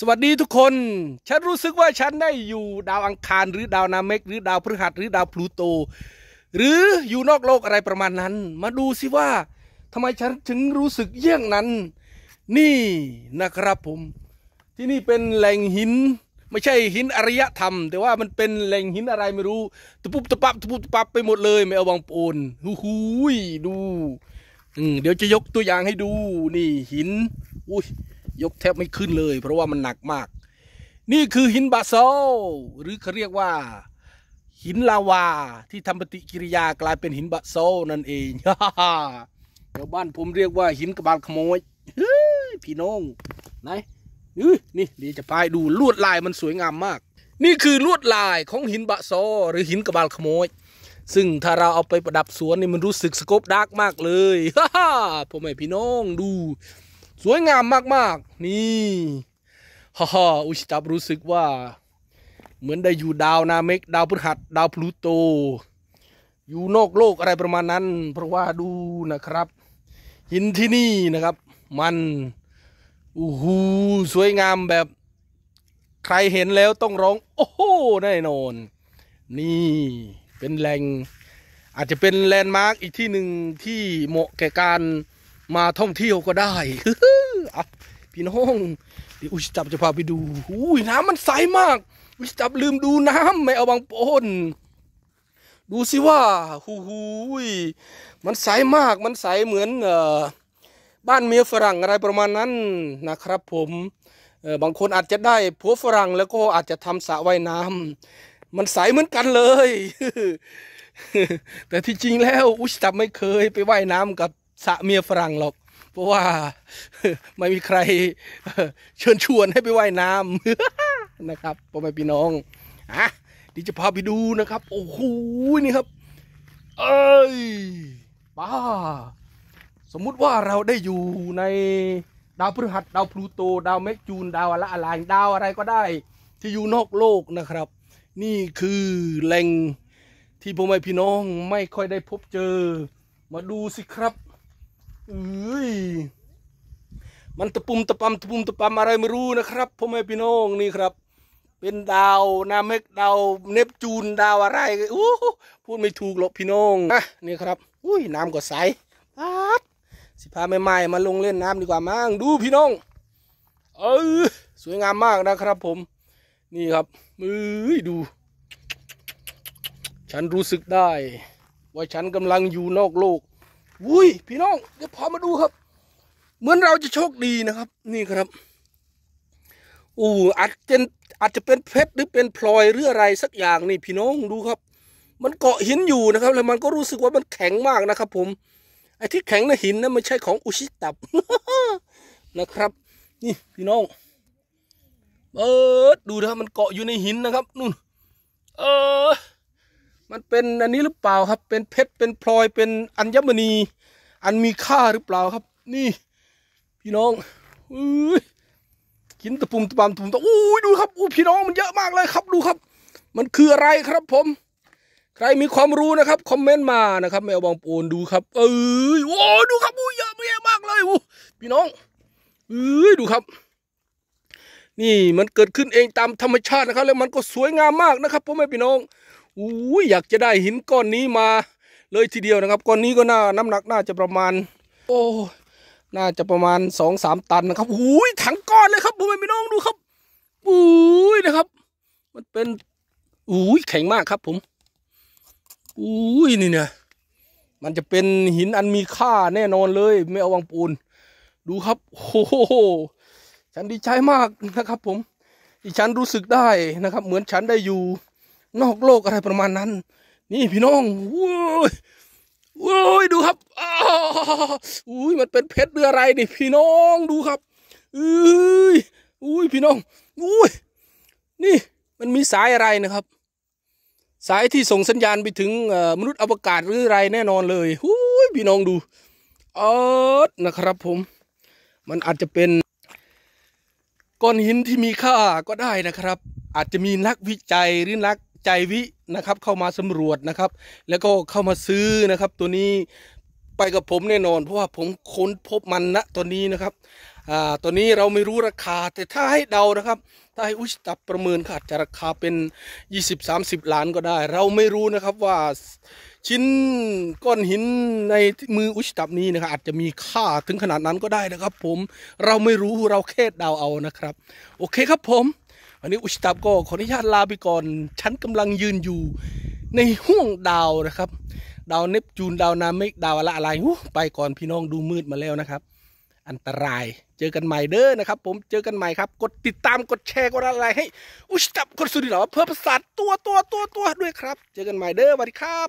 สวัสดีทุกคน ฉันรู้สึกว่าฉันได้อยู่ดาวอังคารหรือดาวนาเมกหรือดาวพฤหัสหรือดาวพลูโต หรืออยู่นอกโลกอะไรประมาณนั้น มาดูสิว่าทำไมฉันถึงรู้สึกเยี่ยงนั้น นี่นะครับผม ที่นี่เป็นแหล่งหิน ไม่ใช่หินอารยธรรม แต่ว่ามันเป็นแหล่งหินอะไรไม่รู้ตะปุบตะปับตะปุบตะปับไปหมดเลยไม่เอาวางโอนหูหูดูเดี๋ยวจะยกตัวอย่างให้ดู นี่หินอุ้ยยกแทบไม่ขึ้นเลย เพราะว่ามันหนักมาก นี่คือหินบาโซหรือเขาเรียกว่า หินลาวา ที่ทำปฏิกิริยากลายเป็นหินบาโซนั่นเองเดี๋ยวบ้านผมเรียกว่า หินกระบาลขโมยพี่น้อง ไหนนี่เดี๋ยวจะพายดูลวดลายมันสวยงามมาก นี่คือลวดลายของหินบาโซหรือหินกระบาลขโมย ซึ่งถ้าเราเอาไปประดับสวนนี่มันรู้สึกสกปด์กมากเลยฮ่าพ่อแมพี่น้องดูสวยงามมาก ๆ นี่ฮ่าฮ่าอุชิตับรู้สึกว่า เหมือนได้อยู่ดาวนาเมกดาวพฤหัสดาวพลูโต อยู่นอกโลกอะไรประมาณนั้น เพราะว่าดูนะครับหินที่นี่นะครับ มัน อู้หสวยงามแบบใครเห็นแล้วต้องร้อง โอ้โหแน่นอน นี่ เป็นแหล่งอาจจะเป็นแลนด์มาร์กอีกที่หนึ่งที่เหมาะแก่การมาท่องเที่ยวก็ได้ับพี่น้องเดี๋ยวอุชจับจะพาไปดูอุ้ยน้ำมันใสมาก อุชจับลืมดูน้ำไม่เอาบางปนดูสิว่าหูหูยมันใสมากมันใสเหมือนเอ่อบ้านเมียฝรั่งอะไรประมาณนั้นนะครับ ผมบางคนอาจจะได้ผัวฝรั่งแล้วก็อาจจะทำสระว่ายน้ำมันใสเหมือนกันเลย แต่ที่จริงแล้ว อุชจับไม่เคยไปว่ายน้ำกับสระเมียฝรั่งหรอกเพราะว่าไม่มีใครเชิญชวนให้ไปไว่ายน้ำนะครับพ่อแม่พี่น้องอ่ะดีจะพาไปดูนะครับ โอ้โหนี่ครับเอ้ยป้าสมมุติว่าเราได้อยู่ในดาวพฤหัสดาวพลูโตดาวเมกจูน ดาวอะไรอะไรดาวอะไรก็ได้ ที่อยู่นอกโลกนะครับ นี่คือแหล่งที่พ่อแม่พี่น้องไม่ค่อยได้พบเจอ มาดูสิครับมันตะปุ่มตะปำตะปุ่มตะปำอะไรไม่รู้นะครับพ่อแม่พี่น้องนี่ครับ เป็นดาวนาเมกดาวเนปจูนดาวอะไรอู้พูดไม่ถูกหรอกพี่น้องนะนี่ครับอุ้ย น้ำก็ใสปัดสิพาใหม่ๆมาลงเล่นน้ำดีกว่ามั้งดูพี่น้อง เออสวยงามมากนะครับผม นี่ครับมือดู ฉันรู้สึกได้ ว่าฉันกำลังอยู่นอกโลกวุ้ยพี่น้อง เดี๋ยวพอมาดูครับ เหมือนเราจะโชคดีนะครับ นี่ครับ อู้อาจเะนอาจจะเป็นเพชรหรือเป็นพลอยหรืออะไรสักอย่างนี่ พี่น้องดูครับ มันเกาะหินอยู่นะครับ แล้วมันก็รู้สึกว่ามันแข็งมากนะครับ ผม ไอ้ที่แข็งนะหินนะไม่ใช่ของอุชิตับนะครับ นี่ พี่น้อง เออดูนะครับมันเกาะอยู่ในหินนะครับนู่น เออันเป็นอันนี้หรือเปล่าครับ เป็นเพชรเป็นพลอยเป็นอัญมณี อันมีค่าหรือเปล่าครับ นี่ พี่น้องอุ้ยกินตะปุ่มตะปามตะปุ่มตะอุ้ยดูครับอู้พี่น้องมันเยอะมากเลยครับ ดูครับ มันคืออะไรครับผม ใครมีความรู้นะครับ คอมเมนต์มานะครับแมวบองปูนดูครับเอ้ยโอ้ดูครับอู้เยอะเยอะมากเลยอู้พี่น้องเอ้ยดูครับ นี่มันเกิดขึ้นเองตามธรรมชาตินะครับ แล้วมันก็สวยงามมากนะครับพ่อแม่พี่น้องอุ้ยอยากจะได้หินก้อนนี้มาเลยทีเดียวนะครับก้อนนี้ก็น่าน้ำหนักน่าจะประมาณ โอ้น่าจะประมาณสองสามตันนะครับอุ้ยถังก้อนเลยครับผมพี่น้องดูครับอุ้ยนะครับ มันเป็นอุ้ยแข็งมากครับผมอุ้ยนี่เนี่ยมันจะเป็นหินอันมีค่าแน่นอนเลย ไม่เอาวังปูน ดูครับโอ้โหฉันดีใจมากนะครับผม อีฉันรู้สึกได้นะครับ เหมือนฉันได้อยู่นอกโลกอะไรประมาณนั้น นี่พี่น้องโอ้ยโอ้ยดูครับอุ้ยมันเป็นเพชรเรืออะไรนี่พี่น้องดูครับอุ้ยอุ้ย พี่น้องอุ้ยนี่ มันมีสายอะไรนะครับ สายที่ส่งสัญญาณไปถึงมนุษย์อวกาศหรืออะไรแน่นอนเลยอุ้ยพี่น้องดูเออนะครับ ผม มันอาจจะเป็นก้อนหินที่มีค่าก็ได้นะครับ อาจจะมีนักวิจัยหรือนักใจวินะครับเข้ามาสำรวจนะครับแล้วก็เข้ามาซื้อนะครับตัวนี้ไปกับผมแน่นอนเพราะว่าผมค้นพบมันณตอนนี้นะครับอ่าตัวนี้เราไม่รู้ราคาแต่ถ้าให้เดานะครับถ้าให้อุชตับประเมินค่ะจะราคาเป็น 20-30 ล้านก็ได้ เราไม่รู้นะครับว่าชิ้นก้อนหินในมืออุชตับนี้นะครับอาจจะมีค่าถึงขนาดนั้นก็ได้นะครับ ผมเราไม่รู้เราแค่เดาเอานะครับ โอเคครับผมวันนี้อุชิตาบก็ขออนุญาตลาไปก่อนฉันกำลังยืนอยู่ในห้วงดาวนะครับ ดาวเนปจูนดาวนามิกดาวอะไรอะไร ไปก่อนพี่น้องดูมืดมาแล้วนะครับ อันตราย เจอกันใหม่เด้อนะครับ ผม เจอกันใหม่ครับ กดติดตามกดแชร์กดอะไรให้อุชิตาบคนสุดหล่อเพื่อประสาทตัวตัวตัวตัวด้วยครับ เจอกันใหม่เด้อสวัสดีครับ